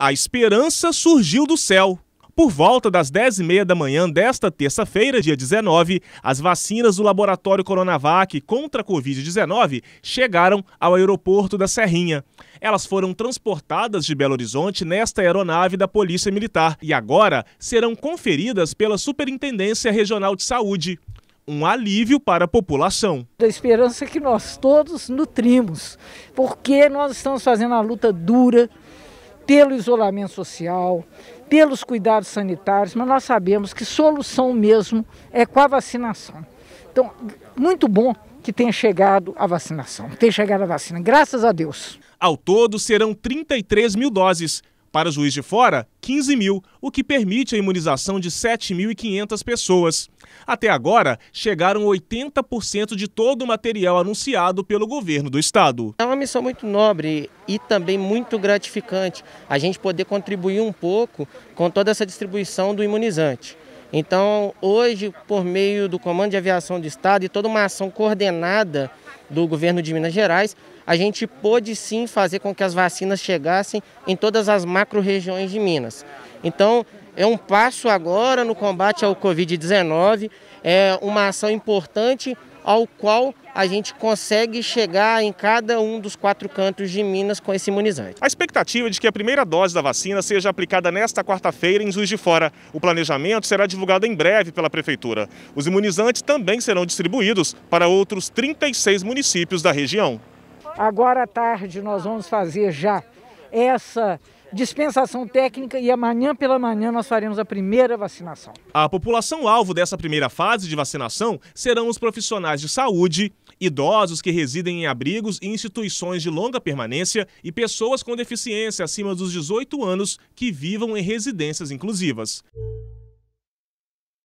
a esperança surgiu do céu. Por volta das 10h30 da manhã desta terça-feira, dia 19, as vacinas do laboratório Coronavac contra a Covid-19 chegaram ao aeroporto da Serrinha. Elas foram transportadas de Belo Horizonte nesta aeronave da Polícia Militar e agora serão conferidas pela Superintendência Regional de Saúde. Um alívio para a população. A esperança que nós todos nutrimos, porque nós estamos fazendo a luta dura pelo isolamento social, pelos cuidados sanitários, mas nós sabemos que solução mesmo é com a vacinação. Então, muito bom que tenha chegado a vacinação, tenha chegado a vacina, graças a Deus. Ao todo, serão 33 mil doses. Para Juiz de Fora, 15 mil, o que permite a imunização de 7.500 pessoas. Até agora, chegaram 80% de todo o material anunciado pelo governo do estado. É uma missão muito nobre e também muito gratificante a gente poder contribuir um pouco com toda essa distribuição do imunizante. Então, hoje, por meio do Comando de Aviação do Estado e toda uma ação coordenada do governo de Minas Gerais, a gente pôde sim fazer com que as vacinas chegassem em todas as macro-regiões de Minas. Então, é um passo agora no combate ao Covid-19, é uma ação importante ao qual a gente consegue chegar em cada um dos quatro cantos de Minas com esse imunizante. A expectativa é de que a primeira dose da vacina seja aplicada nesta quarta-feira em Juiz de Fora. O planejamento será divulgado em breve pela Prefeitura. Os imunizantes também serão distribuídos para outros 36 municípios da região. Agora à tarde nós vamos fazer já essa dispensação técnica e amanhã pela manhã nós faremos a primeira vacinação. A população alvo dessa primeira fase de vacinação serão os profissionais de saúde, idosos que residem em abrigos e instituições de longa permanência e pessoas com deficiência acima dos 18 anos que vivam em residências inclusivas.